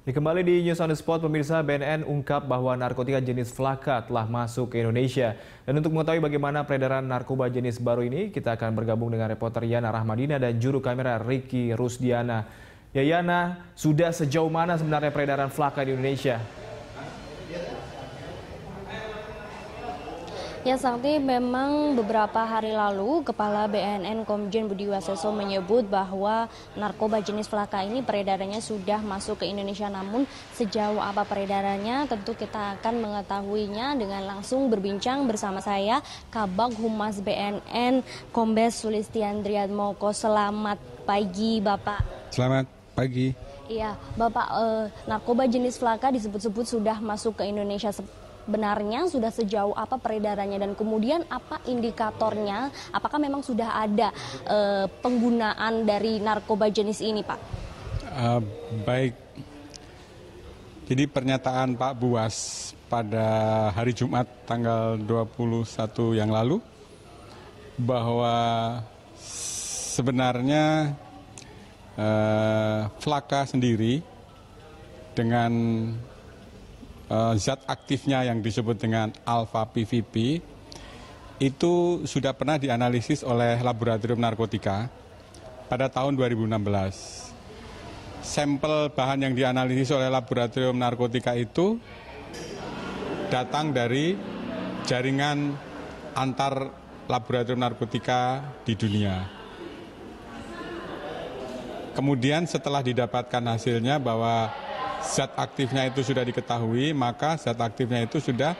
Di kembali di News on the Spot, pemirsa BNN ungkap bahwa narkotika jenis Flaka telah masuk ke Indonesia. Dan untuk mengetahui bagaimana peredaran narkoba jenis baru ini, kita akan bergabung dengan reporter Yana Rahmadina dan juru kamera Ricky Rusdiana. Ya Yana, sudah sejauh mana sebenarnya peredaran Flaka di Indonesia? Ya Sakti, memang beberapa hari lalu Kepala BNN Komjen Budi Waseso menyebut bahwa narkoba jenis flaka ini peredarannya sudah masuk ke Indonesia. Namun sejauh apa peredarannya tentu kita akan mengetahuinya dengan langsung berbincang bersama saya Kabak Humas BNN Kombes Sulistian Moko. Selamat pagi Bapak. Selamat pagi. Iya, Bapak, eh, narkoba jenis flaka disebut-sebut sudah masuk ke Indonesia Sebenarnya sudah sejauh apa peredarannya dan kemudian apa indikatornya? Apakah memang sudah ada e, penggunaan dari narkoba jenis ini, Pak? Uh, baik. Jadi pernyataan Pak Buas pada hari Jumat tanggal 21 yang lalu bahwa sebenarnya uh, Flaka sendiri dengan Eh, zat aktifnya yang disebut dengan alfa PVP itu sudah pernah dianalisis oleh laboratorium narkotika pada tahun 2016. Sampel bahan yang dianalisis oleh laboratorium narkotika itu datang dari jaringan antar laboratorium narkotika di dunia. Kemudian setelah didapatkan hasilnya bahwa zat aktifnya itu sudah diketahui, maka zat aktifnya itu sudah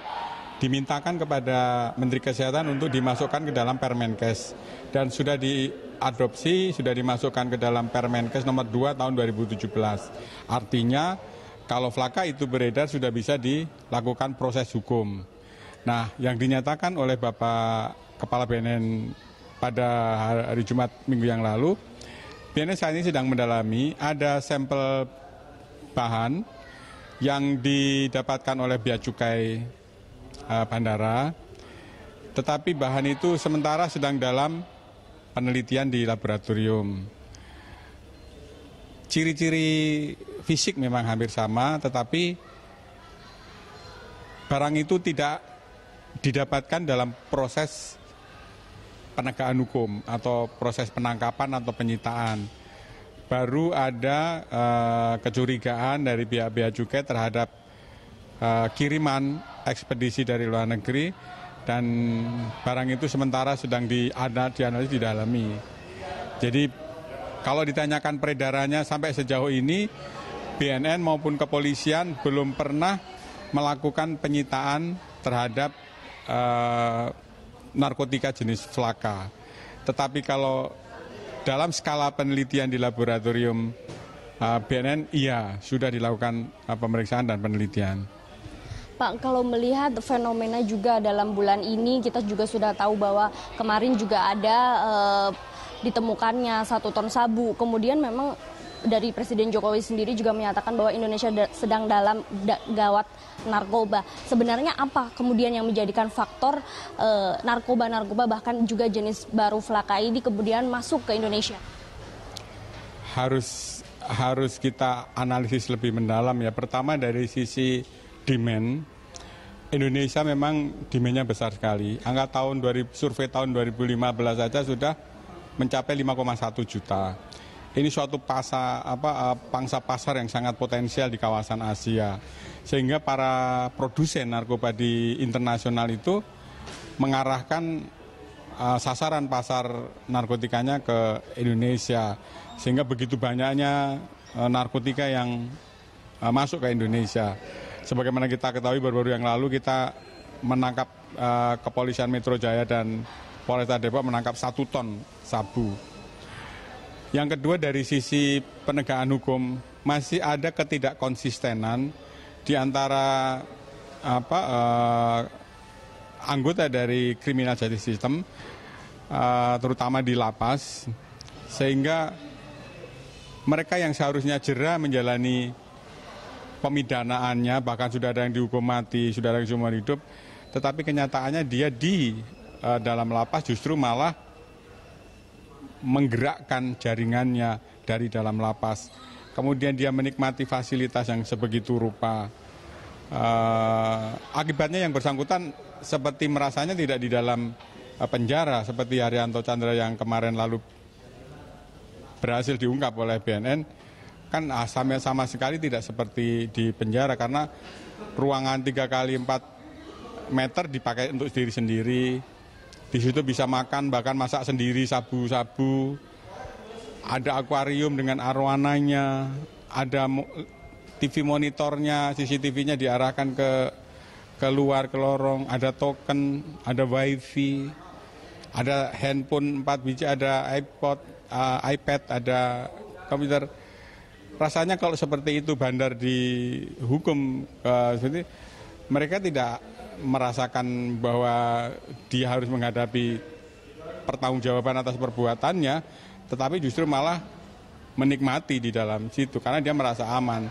dimintakan kepada Menteri Kesehatan untuk dimasukkan ke dalam Permenkes dan sudah diadopsi, sudah dimasukkan ke dalam Permenkes nomor 2 tahun 2017. Artinya kalau flaka itu beredar sudah bisa dilakukan proses hukum. Nah, yang dinyatakan oleh Bapak Kepala BNN pada hari Jumat minggu yang lalu, BNN saat ini sedang mendalami ada sampel bahan yang didapatkan oleh Bea Cukai uh, Bandara, tetapi bahan itu sementara sedang dalam penelitian di laboratorium. Ciri-ciri fisik memang hampir sama, tetapi barang itu tidak didapatkan dalam proses penegakan hukum atau proses penangkapan atau penyitaan baru ada uh, kecurigaan dari pihak-pihak cukai terhadap uh, kiriman ekspedisi dari luar negeri dan barang itu sementara sedang di dianalisis didalami. Jadi kalau ditanyakan peredarannya sampai sejauh ini BNN maupun kepolisian belum pernah melakukan penyitaan terhadap uh, narkotika jenis flaka. Tetapi kalau dalam skala penelitian di laboratorium uh, BNN, iya sudah dilakukan uh, pemeriksaan dan penelitian. Pak, kalau melihat fenomena juga dalam bulan ini, kita juga sudah tahu bahwa kemarin juga ada e, ditemukannya satu ton sabu. Kemudian memang dari Presiden Jokowi sendiri juga menyatakan bahwa Indonesia da sedang dalam da gawat narkoba. Sebenarnya apa kemudian yang menjadikan faktor eh, narkoba-narkoba e, bahkan juga jenis baru flaka ini kemudian masuk ke Indonesia? Harus harus kita analisis lebih mendalam ya. Pertama dari sisi demand Indonesia memang demandnya besar sekali. Angka tahun 2000, survei tahun 2015 saja sudah mencapai 5,1 juta ini suatu pasa, apa, eh, pangsa pasar yang sangat potensial di kawasan Asia. Sehingga para produsen narkoba di internasional itu mengarahkan uh, sasaran pasar narkotikanya ke Indonesia. Sehingga begitu banyaknya uh, narkotika yang uh, masuk ke Indonesia. Sebagaimana kita ketahui baru-baru yang lalu kita menangkap uh, kepolisian Metro Jaya dan Polresta Depok menangkap satu ton sabu yang kedua dari sisi penegakan hukum masih ada ketidakkonsistenan di antara apa eh, anggota dari kriminal justice system eh, terutama di lapas sehingga mereka yang seharusnya jerah menjalani pemidanaannya bahkan sudah ada yang dihukum mati, sudah ada yang dihukum hidup tetapi kenyataannya dia di eh, dalam lapas justru malah menggerakkan jaringannya dari dalam lapas. Kemudian dia menikmati fasilitas yang sebegitu rupa. Uh, akibatnya yang bersangkutan seperti merasanya tidak di dalam uh, penjara seperti Haryanto Chandra yang kemarin lalu berhasil diungkap oleh BNN kan ah, sama sama sekali tidak seperti di penjara karena ruangan 3 kali 4 meter dipakai untuk diri sendiri di situ bisa makan, bahkan masak sendiri sabu-sabu. Ada akuarium dengan arwananya, ada TV monitornya, CCTV-nya diarahkan ke keluar ke lorong, ada token, ada wifi, ada handphone 4 biji, ada iPod, uh, iPad, ada komputer. Rasanya kalau seperti itu bandar dihukum uh, seperti mereka tidak merasakan bahwa dia harus menghadapi pertanggungjawaban atas perbuatannya, tetapi justru malah menikmati di dalam situ karena dia merasa aman.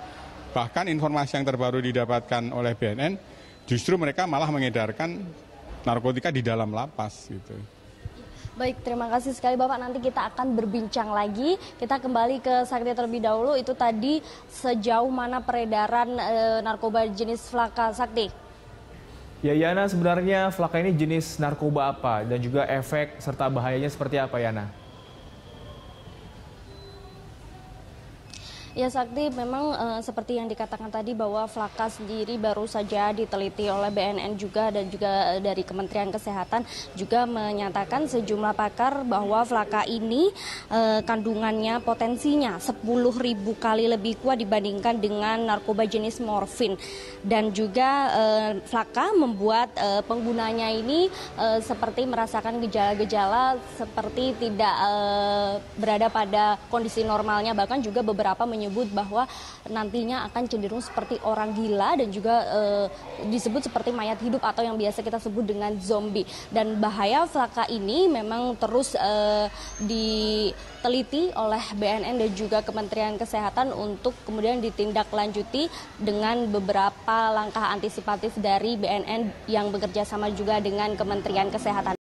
Bahkan informasi yang terbaru didapatkan oleh BNN justru mereka malah mengedarkan narkotika di dalam lapas gitu. Baik, terima kasih sekali Bapak. Nanti kita akan berbincang lagi. Kita kembali ke Sakti terlebih dahulu. Itu tadi sejauh mana peredaran e, narkoba jenis Flaka Sakti? Ya Yana, sebenarnya Flaka ini jenis narkoba apa dan juga efek serta bahayanya seperti apa Yana? Ya Sakti, memang e, seperti yang dikatakan tadi bahwa Flaka sendiri baru saja diteliti oleh BNN juga dan juga eh, dari Kementerian Kesehatan juga menyatakan sejumlah pakar bahwa Flaka ini e, kandungannya potensinya ribu kali lebih kuat dibandingkan dengan narkoba jenis morfin dan juga e, Flaka membuat e, penggunanya ini e, seperti merasakan gejala-gejala seperti tidak e, berada pada kondisi normalnya bahkan juga beberapa menyebut bahwa nantinya akan cenderung seperti orang gila dan juga e, disebut seperti mayat hidup atau yang biasa kita sebut dengan zombie. Dan bahaya Flaka ini memang terus e, diteliti oleh BNN dan juga Kementerian Kesehatan untuk kemudian ditindaklanjuti dengan beberapa langkah antisipatif dari BNN yang bekerja sama juga dengan Kementerian Kesehatan.